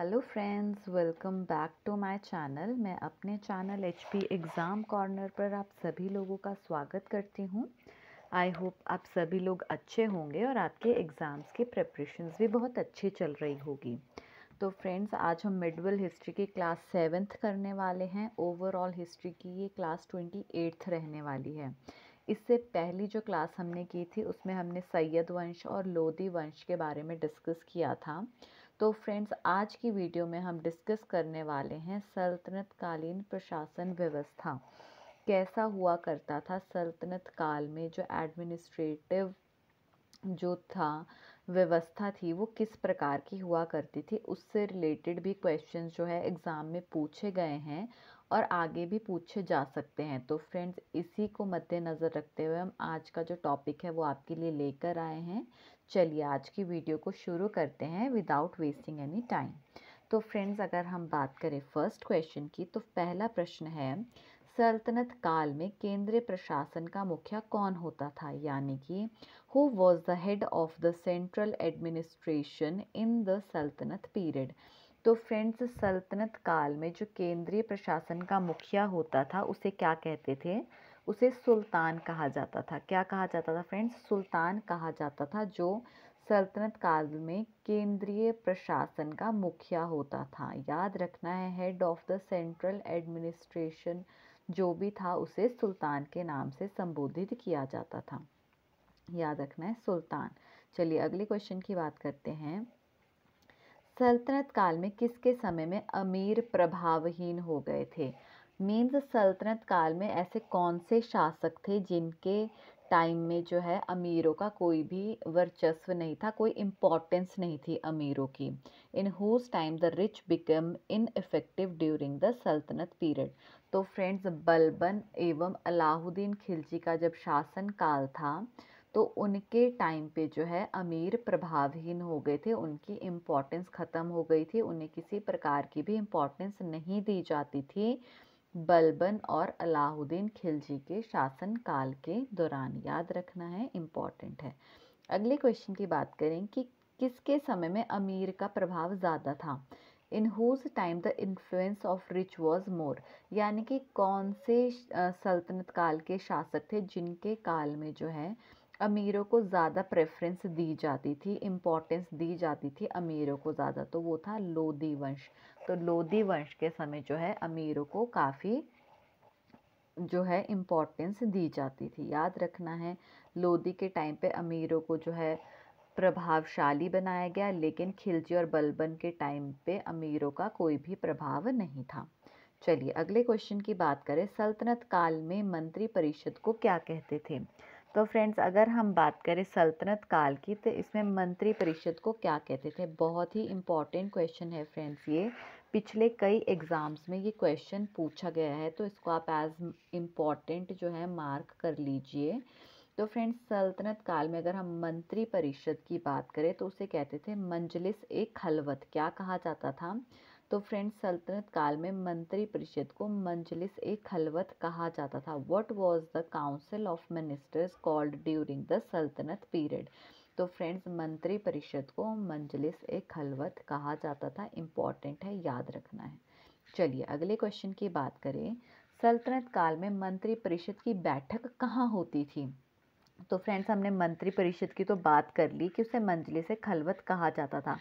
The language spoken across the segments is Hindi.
hello friends welcome back to my channel मैं अपने channel H P exam corner पर आप सभी लोगों का स्वागत करती हूँ आई होप आप सभी लोग अच्छे होंगे और आपके एग्ज़ाम्स की प्रेपरेशंस भी बहुत अच्छी चल रही होगी तो फ्रेंड्स आज हम मिडवल हिस्ट्री की क्लास सेवेंथ करने वाले हैं ओवरऑल हिस्ट्री की ये क्लास ट्वेंटी एट्थ रहने वाली है इससे पहली जो क्लास हमने की थी उसमें हमने सैयद वंश और लोधी वंश के बारे में डिस्कस किया था तो फ्रेंड्स आज की वीडियो में हम डिस्कस करने वाले हैं सल्तनतकालीन प्रशासन व्यवस्था कैसा हुआ करता था सल्तनत काल में जो एडमिनिस्ट्रेटिव जो था व्यवस्था थी वो किस प्रकार की हुआ करती थी उससे रिलेटेड भी क्वेश्चन जो है एग्ज़ाम में पूछे गए हैं और आगे भी पूछे जा सकते हैं तो फ्रेंड्स इसी को मद्देनज़र रखते हुए हम आज का जो टॉपिक है वो आपके लिए लेकर आए हैं चलिए आज की वीडियो को शुरू करते हैं विदाउट वेस्टिंग एनी टाइम तो फ्रेंड्स अगर हम बात करें फर्स्ट क्वेश्चन की तो पहला प्रश्न है सल्तनत काल में केंद्रीय प्रशासन का मुखिया कौन होता था यानी कि who was the head of the central administration in the sultanate period तो फ्रेंड्स सल्तनत काल में जो केंद्रीय प्रशासन का मुखिया होता था उसे क्या कहते थे उसे सुल्तान कहा जाता था क्या कहा जाता था फ्रेंड्स सुल्तान कहा जाता था जो सल्तनत काल में केंद्रीय प्रशासन का मुखिया होता था याद रखना है head of the central administration जो भी था उसे सुल्तान के नाम से संबोधित किया जाता था याद रखना है सुल्तान चलिए अगले क्वेश्चन की बात करते हैं सल्तनत काल में किसके समय में अमीर प्रभावहीन हो गए थे मीन्स सल्तनत काल में ऐसे कौन से शासक थे जिनके टाइम में जो है अमीरों का कोई भी वर्चस्व नहीं था कोई इम्पोर्टेंस नहीं थी अमीरों की in whose time the rich become ineffective during the sultanate period तो फ्रेंड्स बलबन एवं अलाउद्दीन खिलजी का जब शासन काल था तो उनके टाइम पे जो है अमीर प्रभावहीन हो गए थे उनकी इम्पोर्टेंस ख़त्म हो गई थी उन्हें किसी प्रकार की भी इम्पोर्टेंस नहीं दी जाती थी बलबन और अलाउद्दीन खिलजी के शासन काल के दौरान याद रखना है इम्पॉर्टेंट है अगले क्वेश्चन की बात करें कि किसके समय में अमीर का प्रभाव ज़्यादा था in whose time the influence of rich was more यानी कि कौन से सल्तनत काल के शासक थे जिनके काल में जो है अमीरों को ज़्यादा प्रेफरेंस दी जाती थी इम्पोर्टेंस दी जाती थी अमीरों को ज़्यादा तो वो था लोधी वंश तो लोधी वंश के समय जो है अमीरों को काफ़ी जो है इम्पोर्टेंस दी जाती थी याद रखना है लोधी के टाइम पे अमीरों को जो है प्रभावशाली बनाया गया लेकिन खिलजी और बलबन के टाइम पे अमीरों का कोई भी प्रभाव नहीं था चलिए अगले क्वेश्चन की बात करें सल्तनत काल में मंत्री परिषद को क्या कहते थे तो फ्रेंड्स अगर हम बात करें सल्तनत काल की तो इसमें मंत्री परिषद को क्या कहते थे बहुत ही इम्पॉर्टेंट क्वेश्चन है फ्रेंड्स ये पिछले कई एग्ज़ाम्स में ये क्वेश्चन पूछा गया है तो इसको आप एज इम्पॉर्टेंट जो है मार्क कर लीजिए तो फ्रेंड्स सल्तनत काल में अगर हम मंत्री परिषद की बात करें तो उसे कहते थे मंजलिस ए खलवत क्या कहा जाता था तो फ्रेंड्स सल्तनत काल में मंत्री परिषद को मंजलिस ए खलवत कहा जाता था what was the council of ministers called during the sultanate period तो फ्रेंड्स मंत्री परिषद को मंजलिस ए खलवत कहा जाता था इम्पॉर्टेंट है याद रखना है चलिए अगले क्वेश्चन की बात करें सल्तनत काल में मंत्री परिषद की बैठक कहाँ होती थी तो फ्रेंड्स हमने मंत्री परिषद की तो बात कर ली कि उसे मंजलिस खलवत कहा जाता था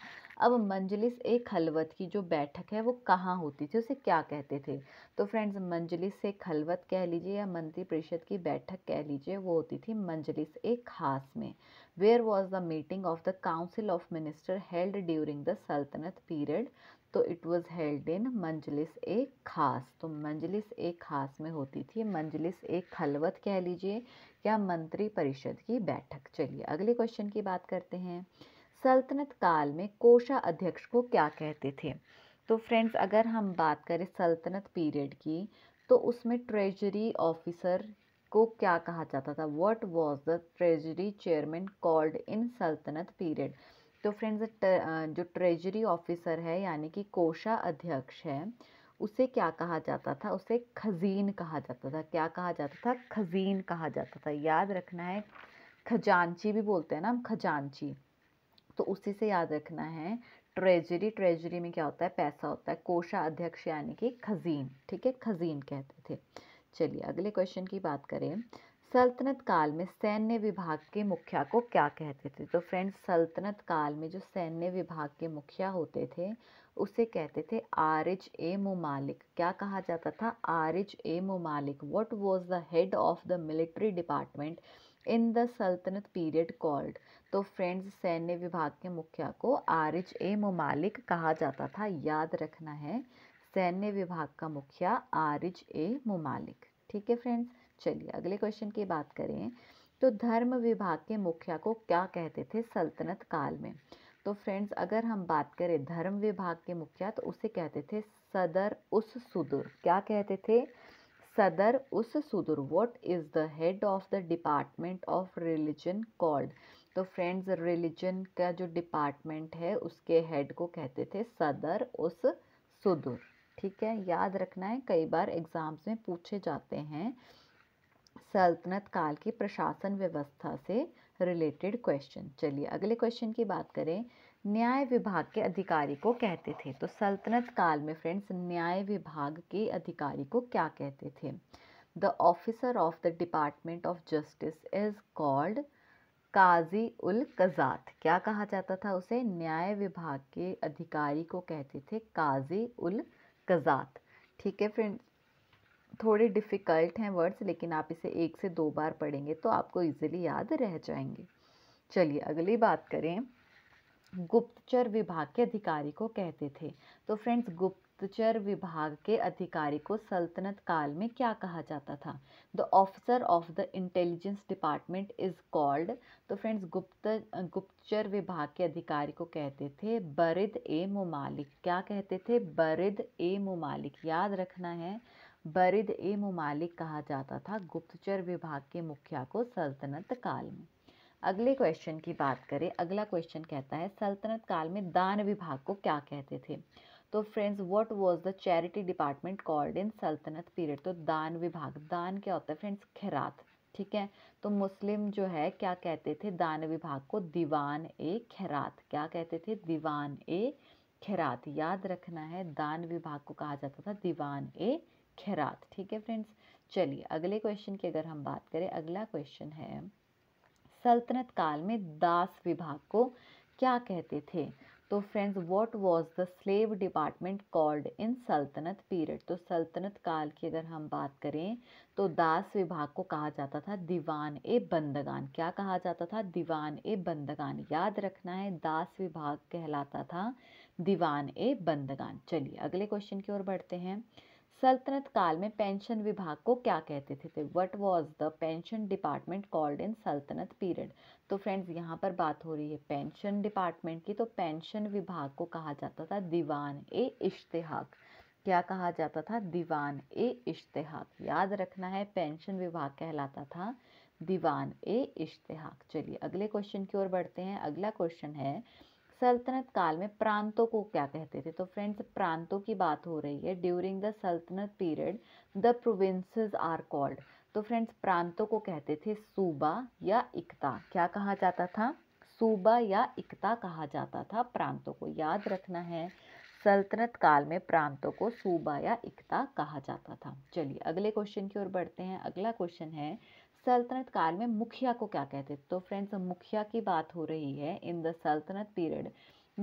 अब मंजलिस ए खलवत की जो बैठक है वो कहाँ होती थी उसे क्या कहते थे तो फ्रेंड्स मंजलिस से खलवत कह लीजिए या मंत्री परिषद की बैठक कह लीजिए वो होती थी मंजलिस ए खास में where was the meeting of the council of minister held during the sultanate period तो it was held in Majlis e Khas तो मंजलिस ए खास में होती थी मंजलिस ए खलवत कह लीजिए या मंत्री परिषद की बैठक चलिए अगले क्वेश्चन की बात करते हैं सल्तनत काल में कोषा अध्यक्ष को क्या कहते थे तो फ्रेंड्स अगर हम बात करें सल्तनत पीरियड की तो उसमें ट्रेजरी ऑफिसर को क्या कहा जाता था what was the treasury chairman called in sultanate period तो फ्रेंड्स जो ट्रेजरी ऑफिसर है यानी कि कोषा अध्यक्ष है उसे क्या कहा जाता था उसे खजीन कहा जाता था क्या कहा जाता था खजीन कहा जाता था याद रखना है खजानची भी बोलते हैं ना हम खजानची तो उसी से याद रखना है ट्रेजरी ट्रेजरी में क्या होता है पैसा होता है कोषा अध्यक्ष यानी कि खजीन ठीक है खजीन कहते थे चलिए अगले क्वेश्चन की बात करें सल्तनत काल में सैन्य विभाग के मुखिया को क्या कहते थे तो फ्रेंड्स सल्तनत काल में जो सैन्य विभाग के मुखिया होते थे उसे कहते थे आरिज ए मुमालिक क्या कहा जाता था आरिज ए मुमालिक what was the head of the military department in the sultanate period called तो फ्रेंड्स सैन्य विभाग के मुखिया को आरिज ए ममालिक कहा जाता था याद रखना है सैन्य विभाग का मुखिया आरिज ए ममालिक ठीक है फ्रेंड्स चलिए अगले क्वेश्चन की बात करें तो धर्म विभाग के मुखिया को क्या कहते थे सल्तनत काल में तो फ्रेंड्स अगर हम बात करें धर्म विभाग के मुखिया तो उसे कहते थे सदर उस सुदूर क्या कहते थे सदर उस सुदूर what is the head of the department of religion called तो फ्रेंड्स रिलीजन का जो डिपार्टमेंट है उसके हेड को कहते थे सदर उस सुदूर ठीक है याद रखना है कई बार एग्ज़ाम्स में पूछे जाते हैं सल्तनत काल की प्रशासन व्यवस्था से रिलेटेड क्वेश्चन चलिए अगले क्वेश्चन की बात करें न्याय विभाग के अधिकारी को कहते थे तो सल्तनत काल में फ्रेंड्स न्याय विभाग के अधिकारी को क्या कहते थे the officer of the department of justice is called काजी उल कजात क्या कहा जाता था उसे न्याय विभाग के अधिकारी को कहते थे काजी उल कजात ठीक है फ्रेंड्स थोड़े डिफ़िकल्ट हैं वर्ड्स लेकिन आप इसे एक से दो बार पढ़ेंगे तो आपको इजीली याद रह जाएंगे चलिए अगली बात करें गुप्तचर विभाग के अधिकारी को कहते थे तो फ्रेंड्स गुप्तचर विभाग के अधिकारी को सल्तनत काल में क्या कहा जाता था the officer of the intelligence department is called तो फ्रेंड्स गुप्त गुप्तचर विभाग के अधिकारी को कहते थे बरिद ए ममालिक क्या कहते थे बरिद ए ममालिक याद रखना है बरिद ए ममालिक कहा जाता था गुप्तचर विभाग के मुखिया को सल्तनत काल में अगले क्वेश्चन की बात करें अगला क्वेश्चन कहता है सल्तनत काल में दान विभाग को क्या कहते थे तो friends what was the charity department called in sultanate period तो दान विभाग दान क्या होता है फ्रेंड्स खैरात ठीक है तो मुस्लिम जो है क्या कहते थे दान विभाग को दीवान ए खैरात क्या कहते थे दीवान ए खैरात याद रखना है दान विभाग को कहा जाता था दीवान ए खैरात ठीक है फ्रेंड्स चलिए अगले क्वेश्चन की अगर हम बात करें अगला क्वेश्चन है सल्तनत काल में दास विभाग को क्या कहते थे तो friends what was the slave department called in sultanate period तो सल्तनत काल की अगर हम बात करें तो दास विभाग को कहा जाता था दीवान ए बंदगान क्या कहा जाता था दीवान ए बंदगान याद रखना है दास विभाग कहलाता था दीवान ए बंदगान चलिए अगले क्वेश्चन की ओर बढ़ते हैं सल्तनत काल में पेंशन विभाग को क्या कहते थे what was the pension department called in sultanate period तो फ्रेंड्स यहाँ पर बात हो रही है पेंशन डिपार्टमेंट की तो पेंशन विभाग को कहा जाता था दीवान ए इश्तहाक क्या कहा जाता था दीवान ए इश्तहाक याद रखना है पेंशन विभाग कहलाता था दीवान ए इश्तहाक चलिए अगले क्वेश्चन की ओर बढ़ते हैं अगला क्वेश्चन है सल्तनत काल में प्रांतों को क्या कहते थे तो फ्रेंड्स प्रांतों की बात हो रही है during the sultanate period the provinces are called तो फ्रेंड्स प्रांतों को कहते थे सूबा या इकता क्या कहा जाता था सूबा या इकता कहा जाता था प्रांतों को याद रखना है सल्तनत काल में प्रांतों को सूबा या इकता कहा जाता था चलिए अगले क्वेश्चन की ओर बढ़ते हैं अगला क्वेश्चन है सल्तनत काल में मुखिया को क्या कहते तो फ्रेंड्स मुखिया की बात हो रही है in the sultanate period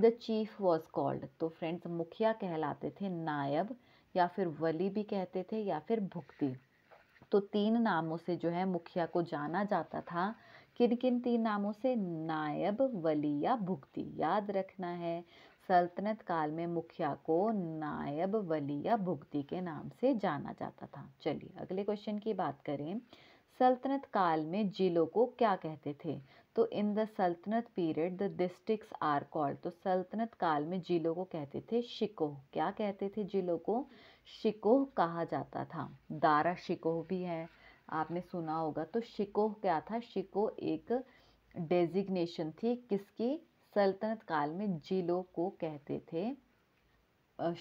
the chief was called तो फ्रेंड्स मुखिया कहलाते थे नायब या फिर वली भी कहते थे या फिर भुक्ति तो तीन नामों से जो है मुखिया को जाना जाता था किन किन तीन नामों से नायब वली या भुक्ति याद रखना है सल्तनत काल में मुखिया को नायब वली या भुक्ति के नाम से जाना जाता था चलिए अगले क्वेश्चन की बात करें सल्तनत काल में जिलों को क्या कहते थे तो in the sultanate period the districts are called तो सल्तनत काल में जिलों को कहते थे शिकोह क्या कहते थे जिलों को शिकोह कहा जाता था दारा शिकोह भी है आपने सुना होगा तो शिकोह क्या था शिकोह एक डेजिग्नेशन थी किसकी सल्तनत काल में जिलों को कहते थे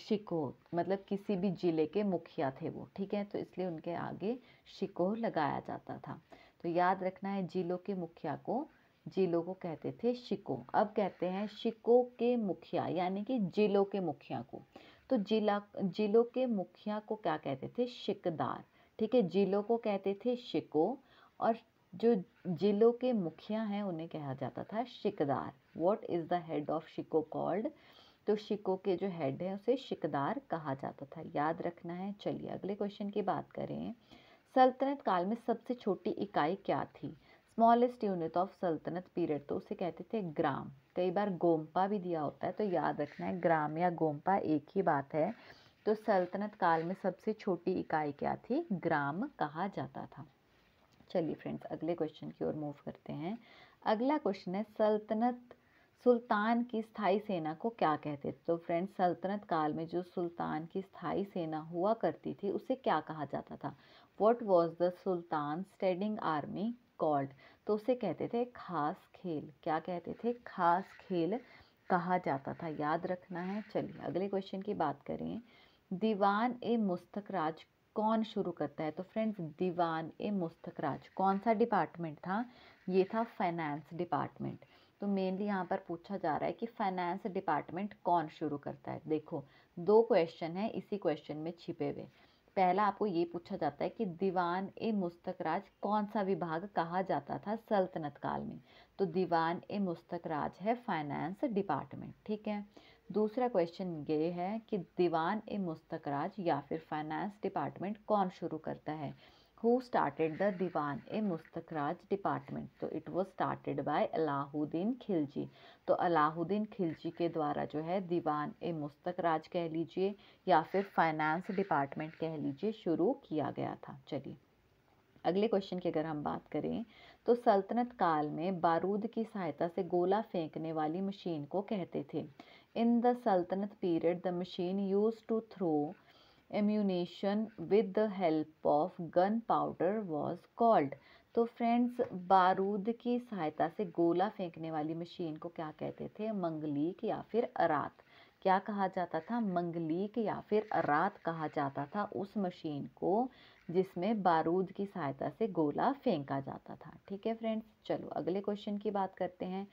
शिकोह मतलब किसी भी ज़िले के मुखिया थे वो ठीक है तो इसलिए उनके आगे शिकोह लगाया जाता था तो याद रखना है जिलों के मुखिया को जिलों को कहते थे शिको अब कहते हैं शिको के मुखिया यानी कि जिलों के मुखिया को तो जिला जिलों के मुखिया को क्या कहते थे शिकदार ठीक है जिलों को कहते थे शिको और जो जिलों के मुखिया हैं उन्हें कहा जाता था शिकदार what is the head of शिको कॉल्ड तो शिकों के जो हेड है उसे शिकदार कहा जाता था याद रखना है चलिए अगले क्वेश्चन की बात करें सल्तनत काल में सबसे छोटी इकाई क्या थी smallest unit of sultanate period तो उसे कहते थे ग्राम कई बार गोम्पा भी दिया होता है तो याद रखना है ग्राम या गोम्पा एक ही बात है तो सल्तनत काल में सबसे छोटी इकाई क्या थी ग्राम कहा जाता था चलिए फ्रेंड्स अगले क्वेश्चन की ओर मूव करते हैं अगला क्वेश्चन है सल्तनत सुल्तान की स्थाई सेना को क्या कहते थे तो फ्रेंड्स सल्तनत काल में जो सुल्तान की स्थाई सेना हुआ करती थी उसे क्या कहा जाता था what was the sultan standing army called तो उसे कहते थे खास खेल क्या कहते थे खास खेल कहा जाता था याद रखना है चलिए अगले क्वेश्चन की बात करें दीवान ए मुस्तक राज कौन शुरू करता है तो फ्रेंड्स दीवान ए मुस्तक राज कौन सा डिपार्टमेंट था ये था फाइनेंस डिपार्टमेंट तो मेनली यहाँ पर पूछा जा रहा है कि फाइनेंस डिपार्टमेंट कौन शुरू करता है देखो दो क्वेश्चन है इसी क्वेश्चन में छिपे हुए पहला आपको ये पूछा जाता है कि दीवान ए मुस्तकराज कौन सा विभाग कहा जाता था सल्तनत काल में तो दीवान ए मुस्तकराज है फाइनेंस डिपार्टमेंट ठीक है दूसरा क्वेश्चन ये है कि दीवान ए मुस्तकराज या फिर फाइनेंस डिपार्टमेंट कौन शुरू करता है हु स्टार्टेड द दीवान ए Mustakraj डिपार्टमेंट तो it was started by Alahuddin Khilji तो अलाहुद्दीन खिलजी के द्वारा जो है दीवान ए मुस्तकराज कह लीजिए या फिर फाइनेंस डिपार्टमेंट कह लीजिए शुरू किया गया था चलिए अगले क्वेश्चन की अगर हम बात करें तो सल्तनत काल में बारूद की सहायता से गोला फेंकने वाली मशीन को कहते थे in the sultanate period the machine use to throw ammunition with the help of gun powder was called तो फ्रेंड्स बारूद की सहायता से गोला फेंकने वाली मशीन को क्या कहते थे मंगलीक या फिर अरात क्या कहा जाता था मंगलीक या फिर अरात कहा जाता था उस मशीन को जिसमें बारूद की सहायता से गोला फेंका जाता था ठीक है फ्रेंड्स चलो अगले क्वेश्चन की बात करते हैं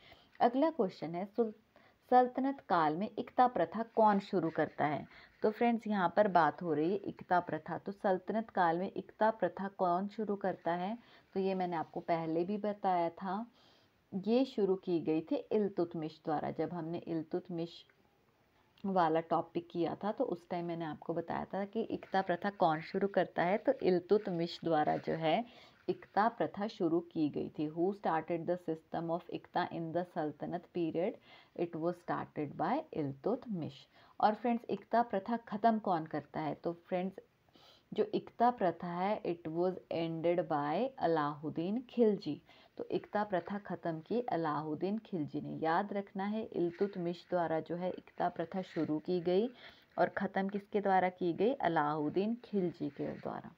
अगला क्वेश्चन है सुल्तान सल्तनत काल में इकता प्रथा कौन शुरू करता है तो फ्रेंड्स यहाँ पर बात हो रही है इकता प्रथा तो सल्तनत काल में इकता प्रथा कौन शुरू करता है तो ये मैंने आपको पहले भी बताया था ये शुरू की गई थी इलतुतमिश द्वारा जब हमने इलतुतमिश वाला टॉपिक किया था तो उस टाइम मैंने आपको बताया था कि इकता प्रथा कौन शुरू करता है तो इलतुतमिश द्वारा जो है इकता प्रथा शुरू की गई थी who started the system of iqta in the sultanate period it was started by Iltutmish और फ्रेंड्स इकता प्रथा ख़त्म कौन करता है तो फ्रेंड्स जो इकता प्रथा है it was ended by Alauddin Khilji तो इकता प्रथा ख़त्म की अलाहुद्दीन खिलजी ने याद रखना है मिश द्वारा जो है इकता प्रथा शुरू की गई और ख़त्म किसके द्वारा की गई अलाहुद्दीन खिलजी के द्वारा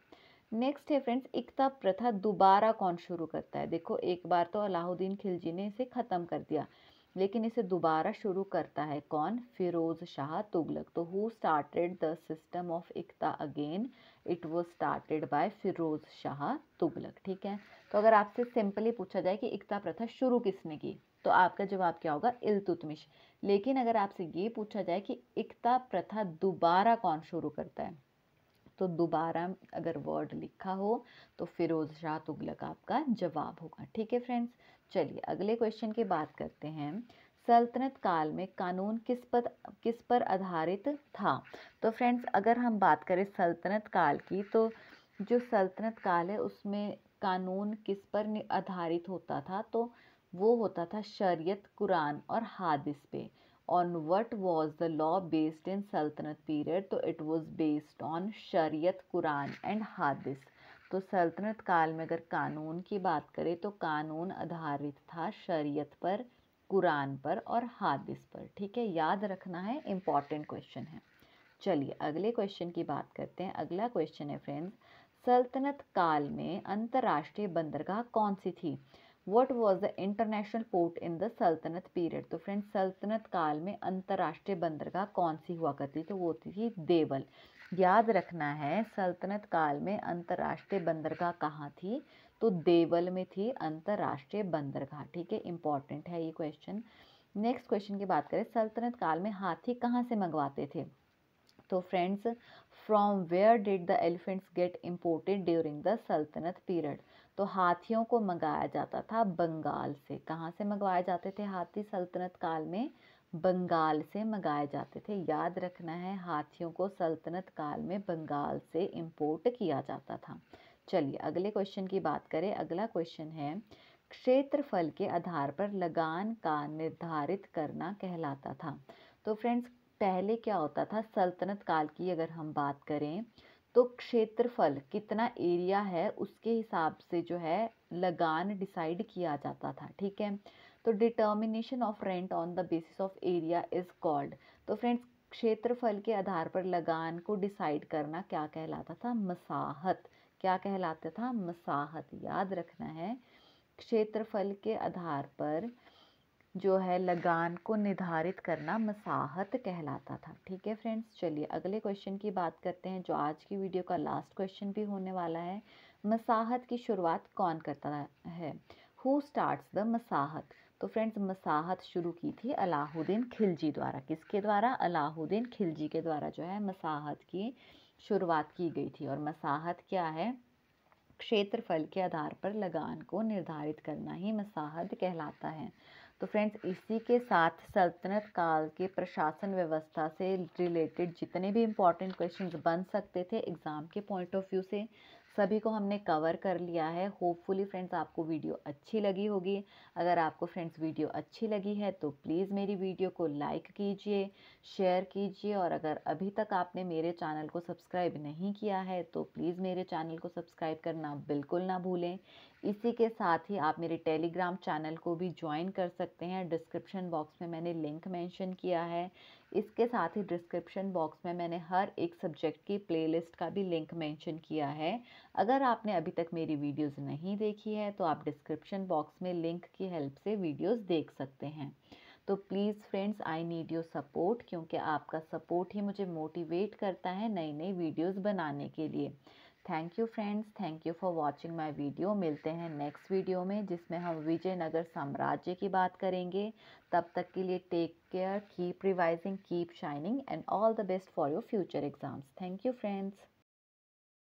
नेक्स्ट है फ्रेंड्स इकता प्रथा दोबारा कौन शुरू करता है देखो एक बार तो अलाउद्दीन खिलजी ने इसे ख़त्म कर दिया लेकिन इसे दोबारा शुरू करता है कौन फिरोज शाह तुगलक तो who started the system of iqta again it was started by Firoz Shah Tughlaq ठीक है तो अगर आपसे सिंपली पूछा जाए कि इकता प्रथा शुरू किसने की तो आपका जवाब क्या होगा इलतुतमिश लेकिन अगर आपसे ये पूछा जाए कि इकता प्रथा दोबारा कौन शुरू करता है तो दोबारा अगर वर्ड लिखा हो तो फिरोज़ शाह तुगलक आपका जवाब होगा ठीक है फ्रेंड्स चलिए अगले क्वेश्चन की बात करते हैं सल्तनत काल में कानून किस पर किस पर आधारित था तो फ्रेंड्स अगर हम बात करें सल्तनत काल की तो जो सल्तनत काल है उसमें कानून किस पर आधारित होता था तो वो होता था शरीयत कुरान और हादिस पे on what was the law based in sultanate period तो it was based on Sharia Quran and Hadith तो सल्तनत काल में अगर कानून की बात करें तो कानून आधारित था शरीयत पर कुरान पर और हादिस पर ठीक है याद रखना है इम्पॉर्टेंट क्वेश्चन है चलिए अगले क्वेश्चन की बात करते हैं अगला क्वेश्चन है फ्रेंड्स सल्तनत काल में अंतर्राष्ट्रीय बंदरगाह कौन सी थी what was the international port in the sultanate period तो फ्रेंड सल्तनत काल में अंतर्राष्ट्रीय बंदरगाह कौन सी हुआ करती तो वो थी देवल याद रखना है सल्तनत काल में अंतर्राष्ट्रीय बंदरगाह कहाँ थी तो देवल में थी अंतर्राष्ट्रीय बंदरगाह ठीक है इंपॉर्टेंट है ये क्वेश्चन नेक्स्ट क्वेश्चन की बात करें सल्तनत काल में हाथी कहाँ से मंगवाते थे तो friends from where did the elephants get imported during the sultanate period तो हाथियों को मंगाया जाता था बंगाल से कहाँ से मंगवाए जाते थे हाथी सल्तनत काल में बंगाल से मंगाए जाते थे याद रखना है हाथियों को सल्तनत काल में बंगाल से इम्पोर्ट किया जाता था चलिए अगले क्वेश्चन की बात करें अगला क्वेश्चन है क्षेत्रफल के आधार पर लगान का निर्धारित करना कहलाता था तो फ्रेंड्स पहले क्या होता था सल्तनत काल की अगर हम बात करें तो क्षेत्रफल कितना एरिया है उसके हिसाब से जो है लगान डिसाइड किया जाता था ठीक है तो determination of rent on the basis of area is called तो फ्रेंड्स क्षेत्रफल के आधार पर लगान को डिसाइड करना क्या कहलाता था मसाहत क्या कहलाता था मसाहत याद रखना है क्षेत्रफल के आधार पर जो है लगान को निर्धारित करना मसाहत कहलाता था ठीक है फ्रेंड्स चलिए अगले क्वेश्चन की बात करते हैं जो आज की वीडियो का लास्ट क्वेश्चन भी होने वाला है मसाहत की शुरुआत कौन करता है हु स्टार्ट्स द मसाहत तो फ्रेंड्स मसाहत शुरू की थी अलाहुद्दीन खिलजी द्वारा किसके द्वारा अलाहुद्दीन खिलजी के द्वारा जो है मसाहत की शुरुआत की गई थी और मसाहत क्या है क्षेत्रफल के आधार पर लगान को निर्धारित करना ही मसाहत कहलाता है तो फ्रेंड्स इसी के साथ सल्तनत काल के प्रशासन व्यवस्था से रिलेटेड जितने भी इम्पॉर्टेंट क्वेश्चन बन सकते थे एग्ज़ाम के पॉइंट ऑफ व्यू से सभी को हमने कवर कर लिया है होपफुली फ्रेंड्स आपको वीडियो अच्छी लगी होगी अगर आपको फ्रेंड्स वीडियो अच्छी लगी है तो प्लीज़ मेरी वीडियो को लाइक कीजिए शेयर कीजिए और अगर अभी तक आपने मेरे चैनल को सब्सक्राइब नहीं किया है तो प्लीज़ मेरे चैनल को सब्सक्राइब करना बिल्कुल ना भूलें इसी के साथ ही आप मेरे टेलीग्राम चैनल को भी ज्वाइन कर सकते हैं डिस्क्रिप्शन बॉक्स में मैंने लिंक मेंशन किया है इसके साथ ही डिस्क्रिप्शन बॉक्स में मैंने हर एक सब्जेक्ट की प्लेलिस्ट का भी लिंक मेंशन किया है अगर आपने अभी तक मेरी वीडियोस नहीं देखी है तो आप डिस्क्रिप्शन बॉक्स में लिंक की हेल्प से वीडियोज़ देख सकते हैं तो please friends I need your support क्योंकि आपका सपोर्ट ही मुझे मोटिवेट करता है नई नई वीडियोज़ बनाने के लिए thank you friends thank you for watching my video मिलते हैं नेक्स्ट वीडियो में जिसमें हम विजयनगर साम्राज्य की बात करेंगे तब तक के लिए take care keep revising keep shining and all the best for your future exams thank you friends